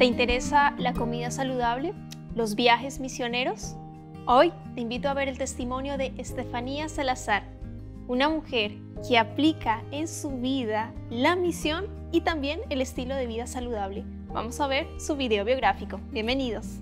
¿Te interesa la comida saludable? ¿Los viajes misioneros? Hoy te invito a ver el testimonio de Estefanía Salazar, una mujer que aplica en su vida la misión y también el estilo de vida saludable. Vamos a ver su video biográfico. Bienvenidos.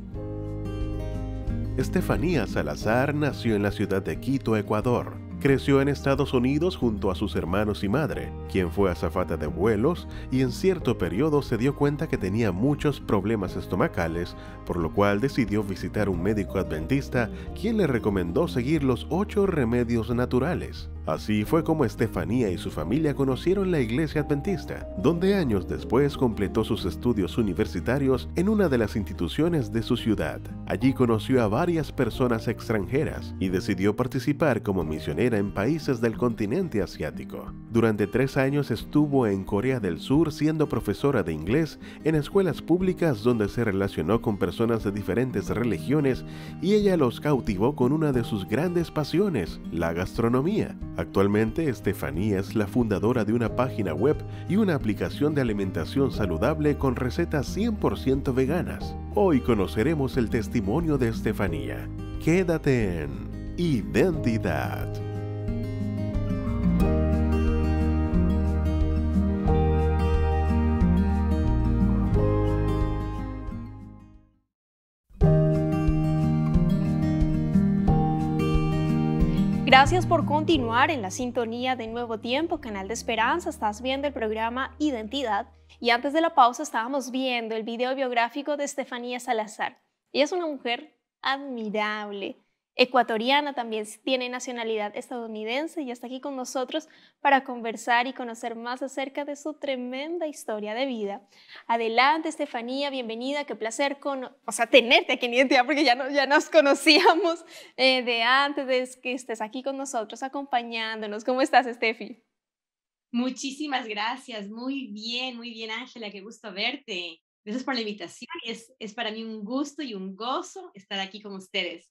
Estefanía Salazar nació en la ciudad de Quito, Ecuador, Creció en Estados Unidos junto a sus hermanos y madre, quien fue azafata de vuelos y en cierto periodo se dio cuenta que tenía muchos problemas estomacales, por lo cual decidió visitar un médico adventista quien le recomendó seguir los ocho remedios naturales. Así fue como Estefanía y su familia conocieron la iglesia adventista, donde años después completó sus estudios universitarios en una de las instituciones de su ciudad. Allí conoció a varias personas extranjeras y decidió participar como misionera en países del continente asiático. Durante tres años estuvo en Corea del Sur siendo profesora de inglés en escuelas públicas donde se relacionó con personas de diferentes religiones y ella los cautivó con una de sus grandes pasiones, la gastronomía. Actualmente, Estefanía es la fundadora de una página web y una aplicación de alimentación saludable con recetas 100% veganas. Hoy conoceremos el testimonio de Estefanía. Quédate en Identidad. Gracias por continuar en la sintonía de Nuevo Tiempo, Canal de Esperanza. Estás viendo el programa Identidad y antes de la pausa estábamos viendo el video biográfico de Estefanía Salazar. Ella es una mujer admirable, ecuatoriana, también tiene nacionalidad estadounidense y está aquí con nosotros para conversar y conocer más acerca de su tremenda historia de vida. Adelante, Estefanía, bienvenida, qué placer con, o sea, tenerte aquí en Identidad porque ya, no, ya nos conocíamos eh, de antes de que estés aquí con nosotros acompañándonos. ¿Cómo estás, Estefi? Muchísimas gracias, muy bien, muy bien, Ángela, qué gusto verte. Gracias por la invitación, es, es para mí un gusto y un gozo estar aquí con ustedes.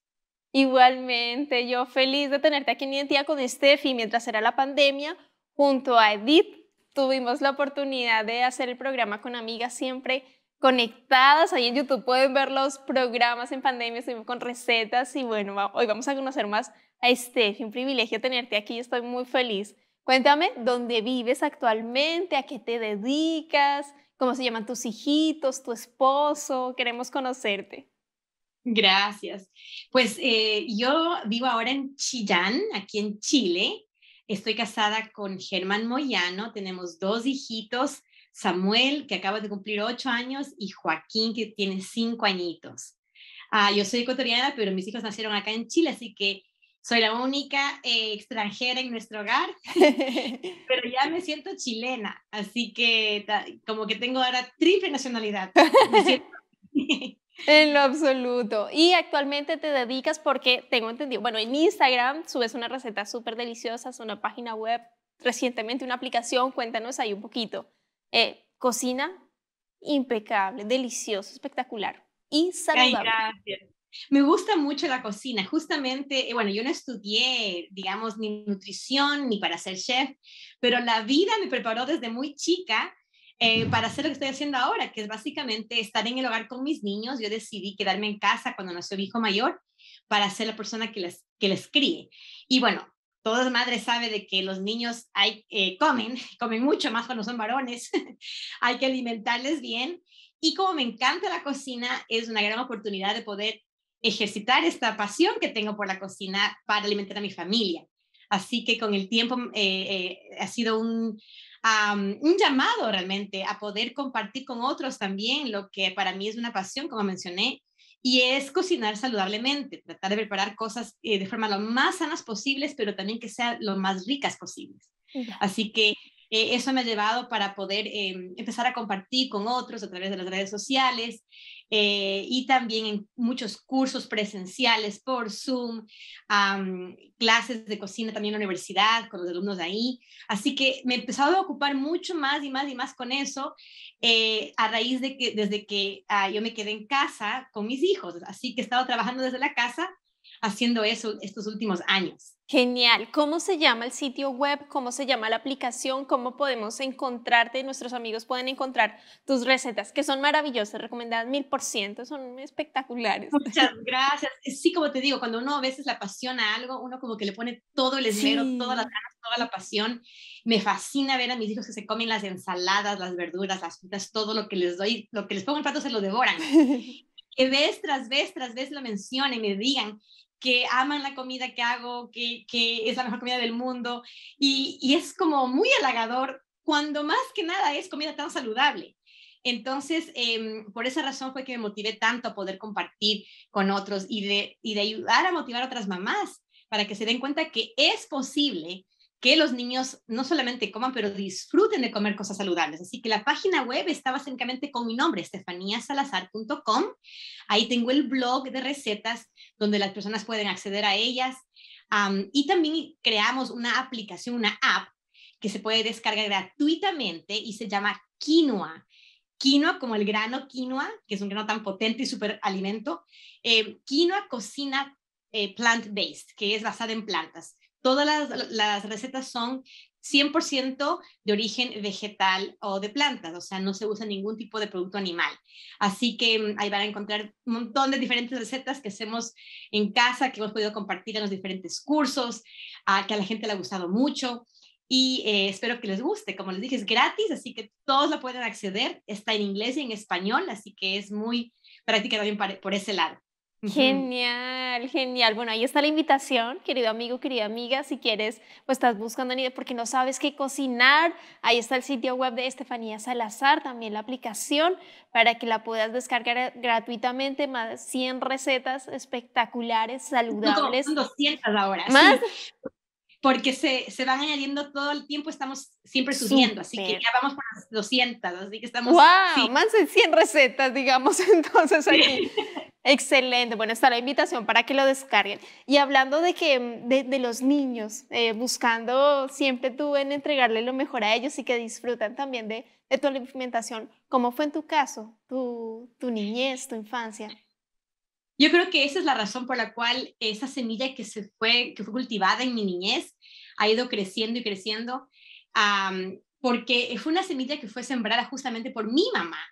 Igualmente, yo feliz de tenerte aquí en Identidad con Steffi. Mientras era la pandemia, junto a Edith, tuvimos la oportunidad de hacer el programa con amigas siempre conectadas. Ahí en YouTube pueden ver los programas en pandemia, estuvimos con recetas y bueno, hoy vamos a conocer más a Steffi. Un privilegio tenerte aquí, estoy muy feliz. Cuéntame dónde vives actualmente, a qué te dedicas, cómo se llaman tus hijitos, tu esposo, queremos conocerte. Gracias. Pues eh, yo vivo ahora en Chillán, aquí en Chile. Estoy casada con Germán Moyano. Tenemos dos hijitos, Samuel, que acaba de cumplir ocho años, y Joaquín, que tiene cinco añitos. Ah, yo soy ecuatoriana, pero mis hijos nacieron acá en Chile, así que soy la única eh, extranjera en nuestro hogar, pero ya me siento chilena, así que como que tengo ahora triple nacionalidad. En lo absoluto. Y actualmente te dedicas porque tengo entendido, bueno, en Instagram subes una receta súper deliciosa, una página web, recientemente una aplicación, cuéntanos ahí un poquito. Eh, cocina impecable, delicioso, espectacular y saludable. gracias. Me gusta mucho la cocina, justamente, eh, bueno, yo no estudié, digamos, ni nutrición ni para ser chef, pero la vida me preparó desde muy chica eh, para hacer lo que estoy haciendo ahora, que es básicamente estar en el hogar con mis niños. Yo decidí quedarme en casa cuando nació mi hijo mayor para ser la persona que les, que les críe. Y bueno, toda madre sabe de que los niños hay, eh, comen, comen mucho más cuando son varones, hay que alimentarles bien. Y como me encanta la cocina, es una gran oportunidad de poder ejercitar esta pasión que tengo por la cocina para alimentar a mi familia. Así que con el tiempo eh, ha sido un, un llamado realmente a poder compartir con otros también lo que para mí es una pasión, como mencioné, y es cocinar saludablemente, tratar de preparar cosas eh, de forma lo más sanas posibles, pero también que sean lo más ricas posibles. Así que eh, eso me ha llevado para poder em, empezar a compartir con otros a través de las redes sociales eh, y también en muchos cursos presenciales por Zoom, clases de cocina también en la universidad con los alumnos de ahí. Así que me he empezado a ocupar mucho más y más y más con eso eh, a raíz de que desde que ah, yo me quedé en casa con mis hijos. Así que he estado trabajando desde la casa haciendo eso estos últimos años. Genial. ¿Cómo se llama el sitio web? ¿Cómo se llama la aplicación? ¿Cómo podemos encontrarte? Nuestros amigos pueden encontrar tus recetas, que son maravillosas, recomendadas mil por ciento, son espectaculares. Muchas gracias. Sí, como te digo, cuando uno a veces la apasiona algo, uno como que le pone todo el esmero, toda la pasión. Me fascina ver a mis hijos que se comen las ensaladas, las verduras, las frutas, todo lo que les doy, lo que les pongo en plato se lo devoran. que ves tras vez tras vez lo mencionen, me digan, que aman la comida que hago, que, es la mejor comida del mundo. Y, es como muy halagador cuando más que nada es comida tan saludable. Entonces, em, por esa razón fue que me motivé tanto a poder compartir con otros y de, y de ayudar a motivar a otras mamás para que se den cuenta que es posible que los niños no solamente coman, pero disfruten de comer cosas saludables. Así que la página web está básicamente con mi nombre, estefaniasalazar.com. Ahí tengo el blog de recetas donde las personas pueden acceder a ellas. y también creamos una aplicación, una app que se puede descargar gratuitamente y se llama Quinoa. Quinoa, como el grano quinoa, que es un grano tan potente y súper alimento. Eh, quinoa cocina eh, plant-based, que es basada en plantas. Todas las, recetas son 100% de origen vegetal o de plantas, o sea, no se usa ningún tipo de producto animal. Así que ahí van a encontrar un montón de diferentes recetas que hacemos en casa, que hemos podido compartir en los diferentes cursos, a, ah, que a la gente le ha gustado mucho y eh, espero que les guste. Como les dije, es gratis, así que todos la pueden acceder. Está en inglés y en español, así que es muy práctica también por ese lado. Genial, genial. Bueno, ahí está la invitación, querido amigo, querida amiga, si quieres, pues estás buscando ni porque no sabes qué cocinar, ahí está el sitio web de Estefanía Salazar, también la aplicación para que la puedas descargar gratuitamente, más de 100 recetas espectaculares, saludables. Son 200 ahora. Más porque se, se, van añadiendo todo el tiempo, estamos siempre subiendo, así que ya vamos por las 200, así que estamos... ¡Wow! Más de 100 recetas, digamos, entonces Excelente, bueno, está la invitación para que lo descarguen. Y hablando de que mm, de, los niños, eh, buscando siempre tú en entregarle lo mejor a ellos y que disfrutan también de, de tu alimentación, ¿cómo fue en tu caso, tu, tu niñez, tu infancia? Yo creo que esa es la razón por la cual esa semilla que, se fue, que fue cultivada en mi niñez ha ido creciendo y creciendo, porque fue una semilla que fue sembrada justamente por mi mamá,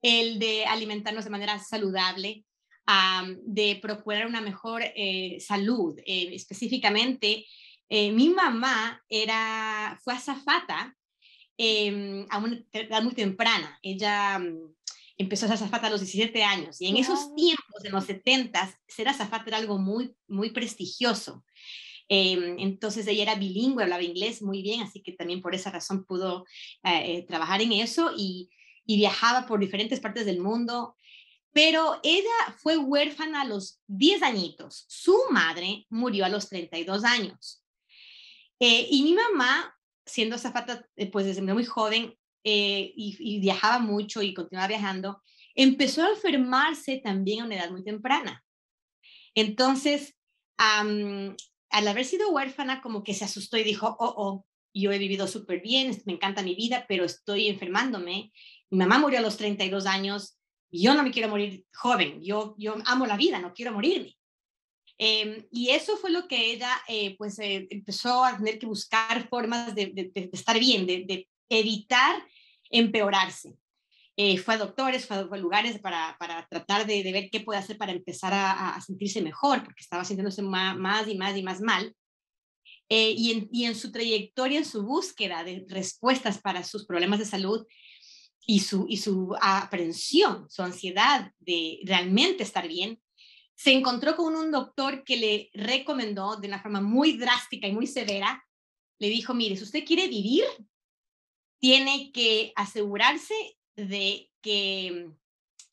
el de alimentarnos de manera saludable, de procurar una mejor eh, salud. Eh, específicamente, eh, mi mamá era, fue azafata em, a una edad muy temprana. Ella empezó a ser azafata a los 17 años y en esos tiempos, en los 70, ser azafata era algo muy, muy prestigioso. Em, entonces ella era bilingüe, hablaba inglés muy bien, así que también por esa razón pudo eh, eh, trabajar en eso y, viajaba por diferentes partes del mundo. Pero ella fue huérfana a los 10 añitos. Su madre murió a los 32 años. Eh, y mi mamá, siendo azafata, pues desde muy joven, eh, y, viajaba mucho y continuaba viajando, empezó a enfermarse también a una edad muy temprana. Entonces, al haber sido huérfana, como que se asustó y dijo, oh, oh, yo he vivido súper bien, me encanta mi vida, pero estoy enfermándome. Mi mamá murió a los 32 años, yo no me quiero morir joven, yo, yo amo la vida, no quiero morirme. Em, y eso fue lo que ella eh, pues eh, empezó a tener que buscar formas de, estar bien, de, de, evitar empeorarse. Eh, fue a doctores, fue a, lugares para, tratar de, de, ver qué puede hacer para empezar a, sentirse mejor, porque estaba sintiéndose más, y más y más mal. Eh, y, en, su trayectoria, en su búsqueda de respuestas para sus problemas de salud y su, y su aprensión, su ansiedad de realmente estar bien, se encontró con un doctor que le recomendó de una forma muy drástica y muy severa, le dijo, mire, si usted quiere vivir, tiene que asegurarse de que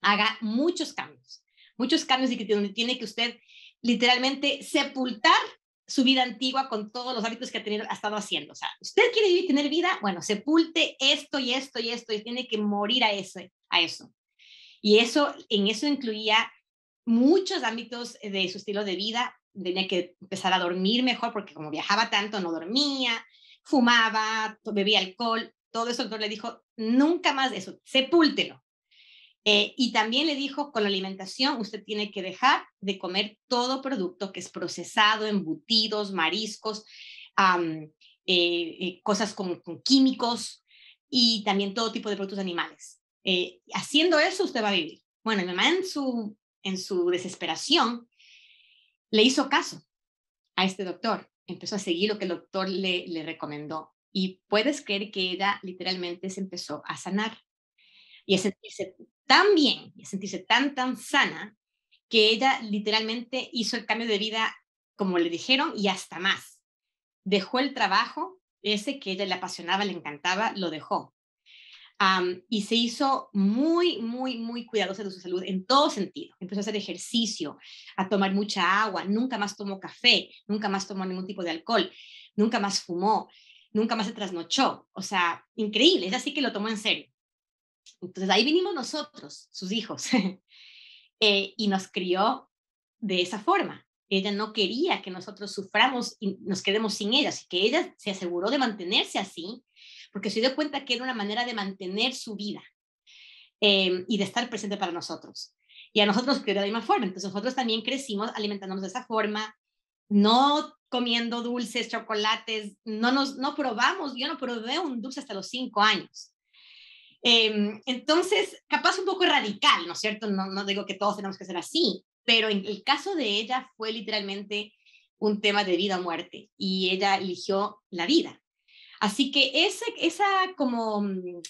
haga muchos cambios, muchos cambios y que tiene que usted literalmente sepultar su vida antigua con todos los hábitos que ha, tenido, ha estado haciendo. O sea, usted quiere vivir, tener vida, bueno, sepulte esto y esto y esto y tiene que morir a, ese, a eso. Y eso, en eso incluía muchos ámbitos de su estilo de vida. Tenía que empezar a dormir mejor porque como viajaba tanto, no dormía, fumaba, bebía alcohol, todo eso el doctor le dijo, nunca más de eso, sepúltelo. Eh, y también le dijo, con la alimentación usted tiene que dejar de comer todo producto que es procesado, embutidos, mariscos, eh, eh, cosas con, químicos y también todo tipo de productos animales. haciendo eso usted va a vivir. Bueno, mi mamá en su, en su desesperación le hizo caso a este doctor, empezó a seguir lo que el doctor le, le recomendó y puedes creer que ella literalmente se empezó a sanar y a sentirse tan bien, y a sentirse tan, tan sana, que ella literalmente hizo el cambio de vida como le dijeron y hasta más. Dejó el trabajo, ese que ella le apasionaba, le encantaba, lo dejó. y se hizo muy, muy, muy cuidadosa de su salud en todo sentido. Empezó a hacer ejercicio, a tomar mucha agua, nunca más tomó café, nunca más tomó ningún tipo de alcohol, nunca más fumó nunca más se trasnochó. O sea, increíble, es así que lo tomó en serio. Entonces ahí vinimos nosotros, sus hijos, eh, y nos crió de esa forma. Ella no quería que nosotros suframos y nos quedemos sin ella, así que ella se aseguró de mantenerse así, porque se dio cuenta que era una manera de mantener su vida em, y de estar presente para nosotros. Y a nosotros nos crió de la misma forma, entonces nosotros también crecimos alimentándonos de esa forma, no comiendo dulces, chocolates, no nos, no probamos, yo no probé un dulce hasta los cinco años. Em, entonces, capaz un poco radical, ¿no es cierto? No, no digo que todos tenemos que ser así, pero en el caso de ella fue literalmente un tema de vida o muerte y ella eligió la vida. Así que ese esa como mm,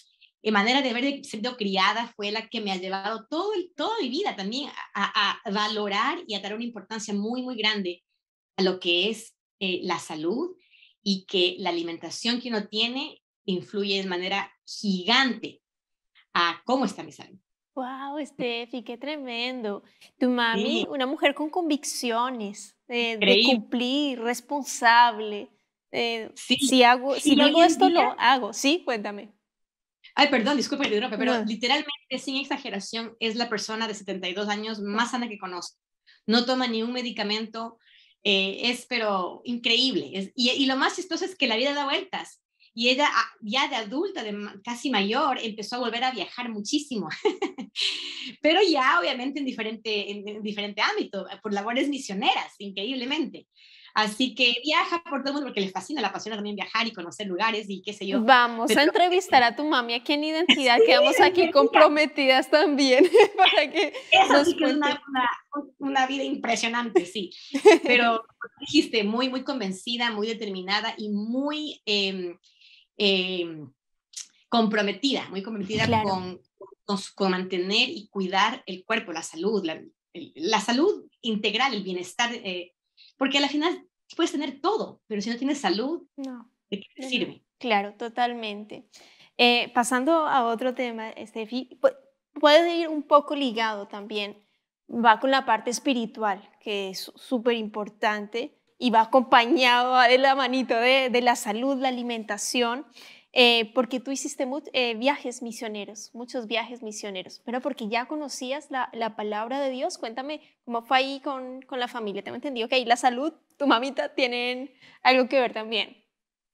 eh, manera de haber sido criada fue la que me ha llevado todo, toda mi vida también a, a, valorar y a dar una importancia muy, muy grande a lo que es eh, la salud y que la alimentación que uno tiene influye de manera gigante a cómo está mi salud. Wow, mm. Steffi, qué tremendo. Tu mami, una mujer con convicciones, eh, de cumplir, responsable. Eh, si hago, si esto, lo hago. Sí, cuéntame. Ay, perdón, disculpa pero literalmente, sin exageración, es la persona de 72 años más sana que conozco. No toma ni un medicamento, eh, es pero increíble. y, lo más chistoso es que la vida da vueltas. Y ella ah, ya de adulta, de casi mayor, empezó a volver a viajar muchísimo, pero ya obviamente en diferente, en diferente ámbito, por labores misioneras, increíblemente. Así que viaja por todo el mundo porque le fascina, la pasión también viajar y conocer lugares y qué sé yo. Vamos a entrevistar a tu mami aquí en Identidad, que quedamos aquí comprometidas también para que Eso que es una, vida impresionante, sí. Pero dijiste, muy, muy convencida, muy determinada y muy em, em, comprometida, muy comprometida con, con, mantener y cuidar el cuerpo, la salud, la, salud integral, el bienestar eh, porque al final puedes tener todo, pero si no tienes salud, no. ¿de qué sirve? Claro, totalmente. Eh, pasando a otro tema, Steffi, puede ir un poco ligado también, va con la parte espiritual, que es súper importante y va acompañado de la manito de la salud, la alimentación. Eh, porque tú hiciste eh, viajes misioneros, muchos viajes misioneros, pero porque ya conocías la, palabra de Dios, cuéntame cómo fue ahí con, con la familia. Tengo entendido que ahí la salud, tu mamita, tienen algo que ver también.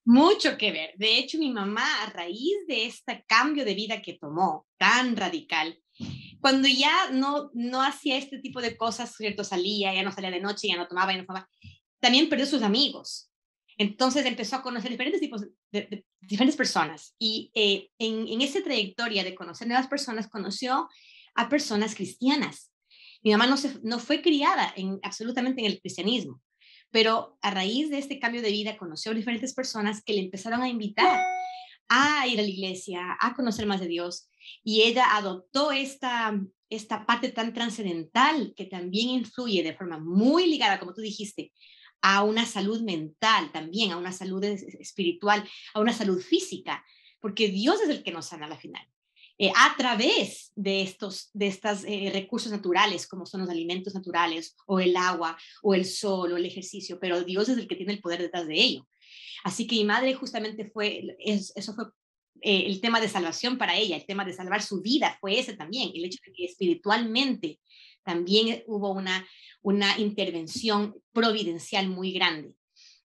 Mucho que ver. De hecho, mi mamá, a raíz de este cambio de vida que tomó, tan radical, cuando ya no, no hacía este tipo de cosas, ¿cierto? Salía, ya no salía de noche, ya no tomaba, y no fumaba, también perdió sus amigos. Entonces empezó a conocer diferentes tipos de, diferentes personas y eh, en, en esa trayectoria de conocer nuevas personas conoció a personas cristianas. Mi mamá no, no fue criada en, absolutamente en el cristianismo, pero a raíz de este cambio de vida conoció a diferentes personas que le empezaron a invitar a ir a la iglesia, a conocer más de Dios y ella adoptó esta, esta parte tan trascendental que también influye de forma muy ligada, como tú dijiste, a una salud mental también, a una salud espiritual, a una salud física, porque Dios es el que nos sana a la final. Eh, a través de estos de estas, eh, recursos naturales, como son los alimentos naturales, o el agua, o el sol, o el ejercicio, pero Dios es el que tiene el poder detrás de ello. Así que mi madre justamente fue, eso fue eh, el tema de salvación para ella, el tema de salvar su vida fue ese también, el hecho de que espiritualmente también hubo una, una intervención providencial muy grande.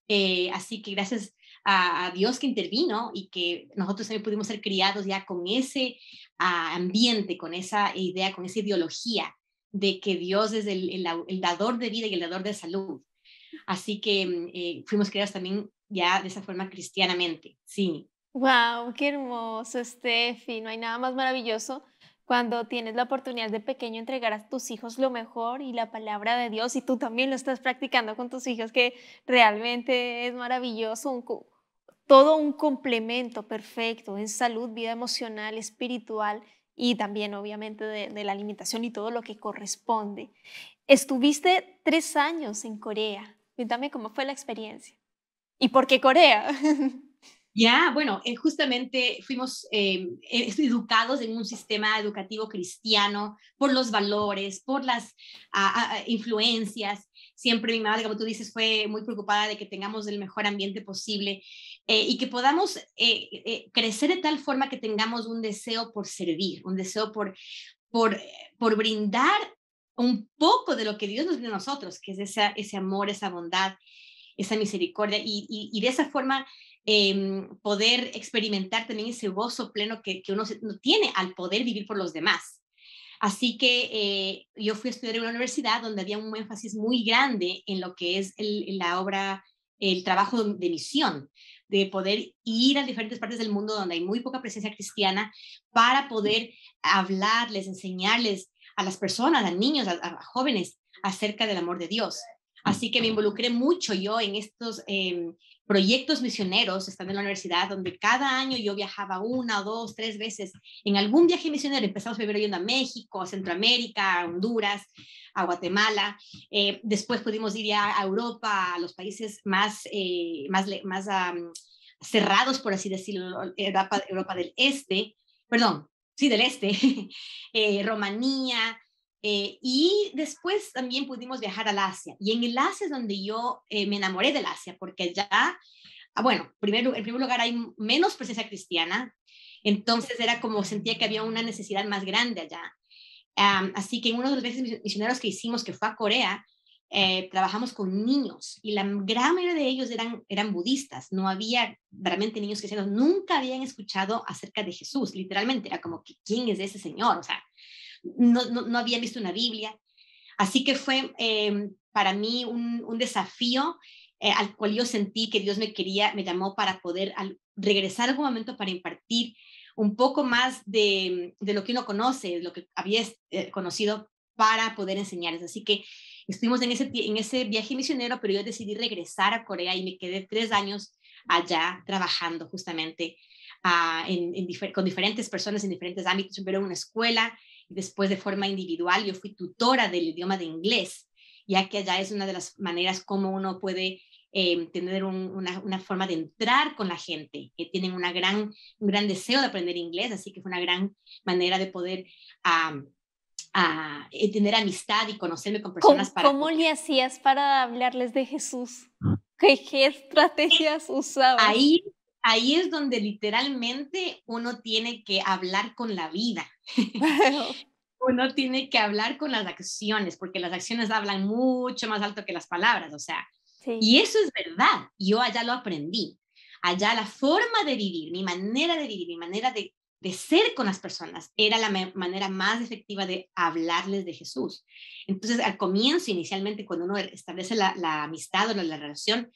Eh, así que gracias a, Dios que intervino y que nosotros también pudimos ser criados ya con ese ah, ambiente, con esa idea, con esa ideología de que Dios es el, dador de vida y el dador de salud. Así que eh, fuimos criados también ya de esa forma cristianamente, sí. Wow, qué hermoso, Steffi. No hay nada más maravilloso cuando tienes la oportunidad de pequeño entregar a tus hijos lo mejor y la palabra de Dios y tú también lo estás practicando con tus hijos, que realmente es maravilloso, todo un complemento perfecto en salud, vida emocional, espiritual y también obviamente de, de la alimentación y todo lo que corresponde. Estuviste tres años en Corea. Cuéntame cómo fue la experiencia. ¿Y por qué Corea? Ya, bueno, eh, justamente fuimos eh, eh, educados en un sistema educativo cristiano por los valores, por las influencias. Siempre mi madre, como tú dices, fue muy preocupada de que tengamos el mejor ambiente posible y que podamos crecer de tal forma que tengamos un deseo por servir, un deseo por, por, por brindar un poco de lo que Dios nos dio a nosotros, que es ese amor, esa bondad, esa misericordia. y de esa forma Em, poder experimentar también ese gozo pleno que, uno, no tiene al poder vivir por los demás. Así que eh, yo fui a estudiar en una universidad donde había un énfasis muy grande en lo que es la obra, el trabajo de misión, de poder ir a diferentes partes del mundo donde hay muy poca presencia cristiana para poder hablarles, enseñarles a las personas, a niños, a, jóvenes acerca del amor de Dios. Así que me involucré mucho yo en estos em, proyectos misioneros, estando en la universidad, donde cada año yo viajaba una, dos, tres veces en algún viaje misionero. Empezamos primero yendo a México, a Centroamérica, a Honduras, a Guatemala. Eh, después pudimos ir ya a, Europa, a los países más, eh, más, cerrados, por así decirlo, Europa, del Este, perdón, sí, del Este, eh, Romanía... Eh, y después también pudimos viajar al Asia. Y en el Asia es donde yo eh, me enamoré del Asia, porque ya, ah, bueno, primero, en primer lugar hay menos presencia cristiana, entonces era como sentía que había una necesidad más grande allá. así que en uno de los viajes misioneros que hicimos, que fue a Corea, eh, trabajamos con niños y la gran mayoría de ellos eran, eran budistas. No había realmente niños cristianos, nunca habían escuchado acerca de Jesús, literalmente. Era como, que, ¿quién es ese señor? O sea, no, había visto una Biblia. Así que fue em, para mí un, desafío eh, al cual yo sentí que Dios me quería, me llamó para poder regresar algún momento para impartir un poco más de, lo que uno conoce, lo que había eh, conocido para poder enseñarles. Así que estuvimos en ese, viaje misionero, pero yo decidí regresar a Corea y me quedé tres años allá trabajando justamente ah, con diferentes personas en diferentes ámbitos. pero en una escuela, Después de forma individual, yo fui tutora del idioma de inglés, ya que allá es una de las maneras como uno puede eh, tener una, forma de entrar con la gente, que tienen una gran, un gran deseo de aprender inglés, así que fue una gran manera de poder a, eh, tener amistad y conocerme con personas. ¿Cómo, para... ¿Cómo le hacías para hablarles de Jesús? qué estrategias usabas? Ahí ahí es donde literalmente uno tiene que hablar con la vida. uno tiene que hablar con las acciones, porque las acciones hablan mucho más alto que las palabras, o sea, y eso es verdad, yo allá lo aprendí, allá la forma de vivir, mi manera de vivir, mi manera de, ser con las personas, era la manera más efectiva de hablarles de Jesús. Entonces, al comienzo, inicialmente, cuando uno establece la, amistad o la relación,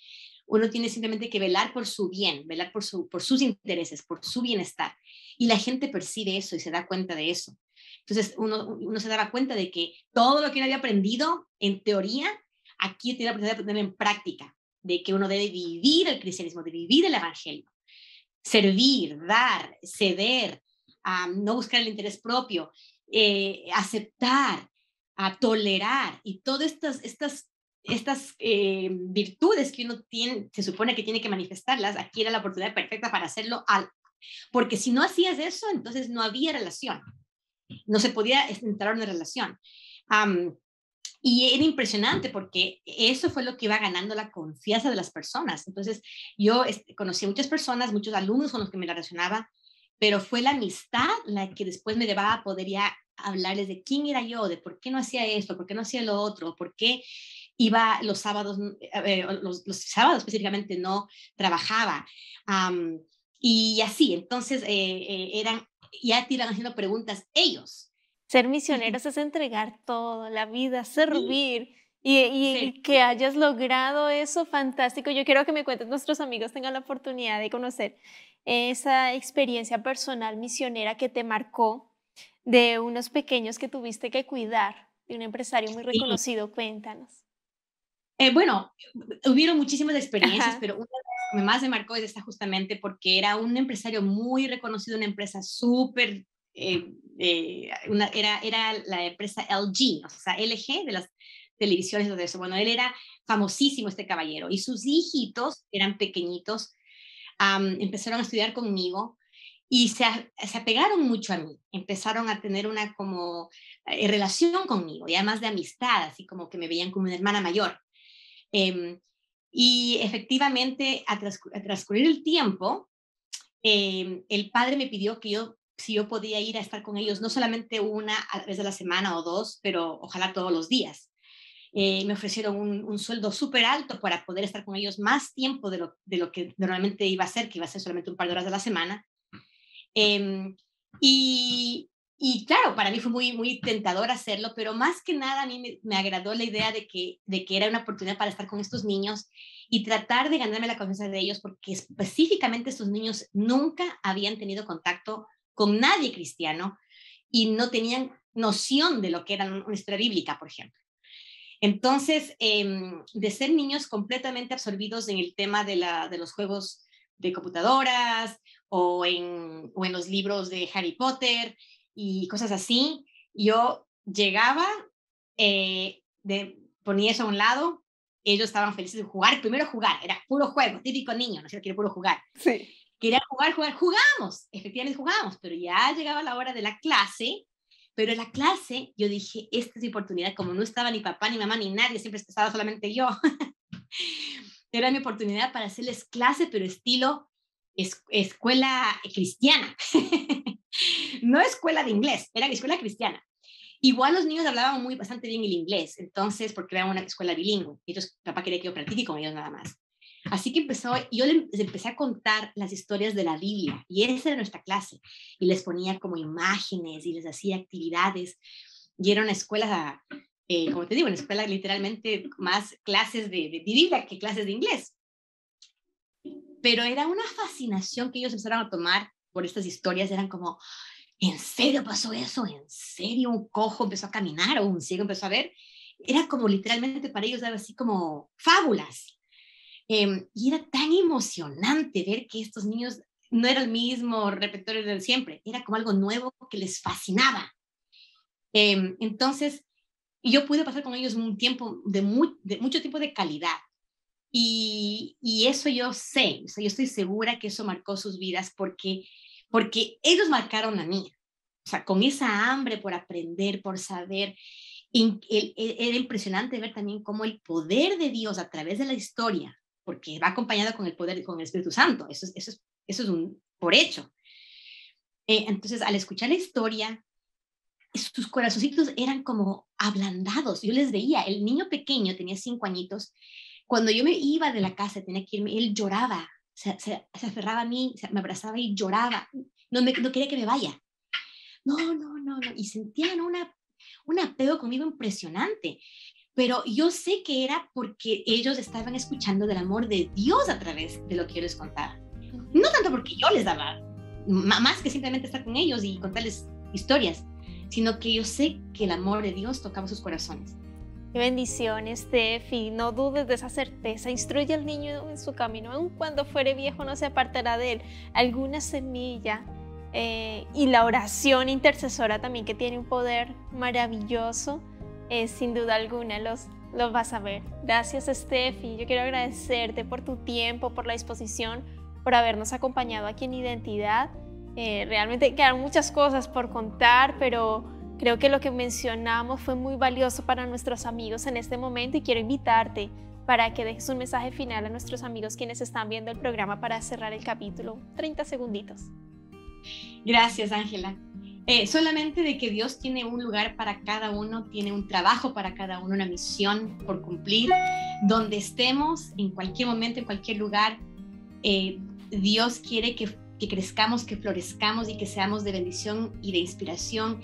uno tiene simplemente que velar por su bien, velar por, por sus intereses, por su bienestar. Y la gente percibe eso y se da cuenta de eso. Entonces uno, uno se daba cuenta de que todo lo que uno había aprendido en teoría, aquí tiene la oportunidad de aprender en práctica, de que uno debe vivir el cristianismo, de vivir el evangelio, servir, dar, ceder, ah, no buscar el interés propio, eh, aceptar, a ah, tolerar y todas estas, estas estas eh, virtudes que uno tiene, se supone que tiene que manifestarlas, aquí era la oportunidad perfecta para hacerlo, al, porque si no hacías eso, entonces no había relación, no se podía entrar en una relación. y era impresionante porque eso fue lo que iba ganando la confianza de las personas. Entonces, yo este, conocí a muchas personas, muchos alumnos con los que me relacionaba, pero fue la amistad la que después me llevaba a poder hablarles de quién era yo, de por qué no hacía esto, por qué no hacía lo otro, por qué iba los sábados, mm, eh, los, sábados específicamente no trabajaba. y así, entonces eh, eh, eran, ya te iban haciendo preguntas ellos. Ser misioneros es entregar todo, la vida, servir. Y, que hayas logrado eso, fantástico. Yo quiero que me cuentes, nuestros amigos tengan la oportunidad de conocer esa experiencia personal misionera que te marcó de unos pequeños que tuviste que cuidar, de un empresario muy reconocido. Cuéntanos. Eh, bueno, hubieron muchísimas experiencias, pero una de las que más me marcó es esta justamente porque era un empresario muy reconocido, una empresa súper, eh, eh, era, era la empresa LG, o sea, LG de las televisiones, de eso. Bueno, él era famosísimo este caballero y sus hijitos eran pequeñitos, empezaron a estudiar conmigo y se, se, apegaron mucho a mí, empezaron a tener una como relación conmigo y además de amistad, así como que me veían como una hermana mayor. Em, y efectivamente, a, transcurrir el tiempo, em, el padre me pidió que yo, si yo podía ir a estar con ellos, no solamente una a vez a la semana o dos, pero ojalá todos los días. Eh, me ofrecieron un, sueldo súper alto para poder estar con ellos más tiempo de lo, de lo, que normalmente iba a ser, que iba a ser solamente un par de horas de la semana. Em, y y claro, para mí fue muy, muy tentador hacerlo, pero más que nada a mí me, agradó la idea de que, de que era una oportunidad para estar con estos niños y tratar de ganarme la confianza de ellos, porque específicamente estos niños nunca habían tenido contacto con nadie cristiano y no tenían noción de lo que era una historia bíblica, por ejemplo. Entonces, em, de ser niños completamente absorbidos en el tema de, la, de los juegos de computadoras o en, o en los libros de Harry Potter, y cosas así. Yo llegaba, eh, de, ponía eso a un lado, ellos estaban felices de jugar, primero jugar, era puro juego, típico niño, no sé, quiero puro jugar. Sí. Quería jugar, jugar, jugamos, efectivamente jugamos, pero ya llegaba la hora de la clase, pero en la clase yo dije, esta es mi oportunidad, como no estaba ni papá, ni mamá, ni nadie, siempre estaba solamente yo. era mi oportunidad para hacerles clase, pero estilo es, escuela cristiana. no escuela de inglés, era escuela cristiana. Igual los niños hablaban muy bastante bien el inglés, entonces, porque era una escuela bilingüe, y entonces papá quería que yo practique con ellos nada más. Así que empezó, yo em-, les empecé a contar las historias de la Biblia, y esa era nuestra clase, y les ponía como imágenes y les hacía actividades, y eran escuelas, escuela, eh, como te digo, una escuela literalmente más clases de Biblia que clases de inglés. Pero era una fascinación que ellos empezaron a tomar por estas historias, eran como, ¿en serio pasó eso? ¿En serio un cojo empezó a caminar o un ciego empezó a ver? Era como literalmente para ellos era así como fábulas. Em, y era tan emocionante ver que estos niños no eran el mismo repertorio de siempre, era como algo nuevo que les fascinaba. Em, entonces, yo pude pasar con ellos un tiempo de, de mucho tiempo de calidad. Y, eso yo sé, o sea, yo estoy segura que eso marcó sus vidas porque porque ellos marcaron a mía. O sea, con esa hambre por aprender, por saber. Era impresionante ver también cómo el poder de Dios a través de la historia, porque va acompañado con el poder, con el Espíritu Santo, eso es, un por hecho. Eh, entonces, al escuchar la historia, sus corazoncitos eran como ablandados. Yo les veía, el niño pequeño tenía cinco añitos. Cuando yo me iba de la casa, tenía que irme, él lloraba se, aferraba a mí, me abrazaba y lloraba. No, me, no quería que me vaya. No, no, no, no. Y sentían una, un apego conmigo impresionante. Pero yo sé que era porque ellos estaban escuchando del amor de Dios a través de lo que yo les contaba. No tanto porque yo les daba, más que simplemente estar con ellos y contarles historias, sino que yo sé que el amor de Dios tocaba sus corazones. Bendiciones, Steffi, No dudes de esa certeza. Instruye al niño en su camino. Aun cuando fuere viejo, no se apartará de él. Alguna semilla eh, y la oración intercesora también, que tiene un poder maravilloso, eh, sin duda alguna los, los vas a ver. Gracias, Steffi. Yo quiero agradecerte por tu tiempo, por la disposición, por habernos acompañado aquí en Identidad. Eh, realmente quedan muchas cosas por contar, pero Creo que lo que mencionamos fue muy valioso para nuestros amigos en este momento y quiero invitarte para que dejes un mensaje final a nuestros amigos quienes están viendo el programa para cerrar el capítulo. 30 segunditos. Gracias, Ángela. Eh, solamente de que Dios tiene un lugar para cada uno, tiene un trabajo para cada uno, una misión por cumplir. Donde estemos, en cualquier momento, en cualquier lugar, eh, Dios quiere que crezcamos, que florezcamos y que seamos de bendición y de inspiración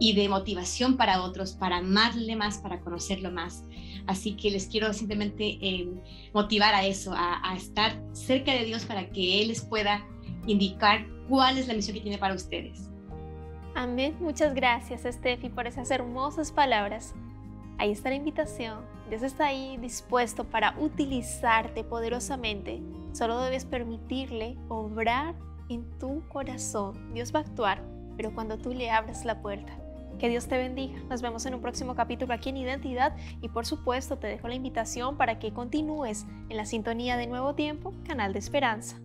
y de motivación para otros, para amarle más, para conocerlo más. Así que les quiero simplemente em, motivar a eso, a, a estar cerca de Dios para que Él les pueda indicar cuál es la misión que tiene para ustedes. Amén. Muchas gracias, Steffi, por esas hermosas palabras. Ahí está la invitación. Dios está ahí dispuesto para utilizarte poderosamente. Solo debes permitirle obrar en tu corazón. Dios va a actuar, pero cuando tú le abras la puerta. Que Dios te bendiga. Nos vemos en un próximo capítulo aquí en Identidad y por supuesto te dejo la invitación para que continúes en la sintonía de Nuevo Tiempo, Canal de Esperanza.